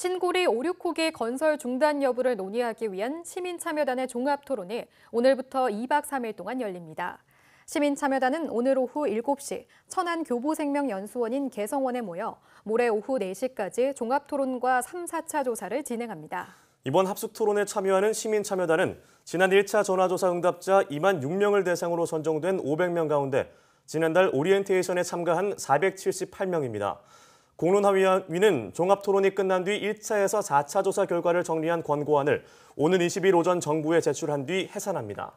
신고리 5, 6호기 건설 중단 여부를 논의하기 위한 시민참여단의 종합토론이 오늘부터 2박 3일 동안 열립니다. 시민참여단은 오늘 오후 7시 천안교보생명연수원인 개성원에 모여 모레 오후 4시까지 종합토론과 3, 4차 조사를 진행합니다. 이번 합숙토론에 참여하는 시민참여단은 지난 1차 전화조사 응답자 2만 6명을 대상으로 선정된 500명 가운데 지난달 오리엔테이션에 참가한 478명입니다. 공론화위원회는 종합토론이 끝난 뒤 1차에서 4차 조사 결과를 정리한 권고안을 오는 20일 오전 정부에 제출한 뒤 해산합니다.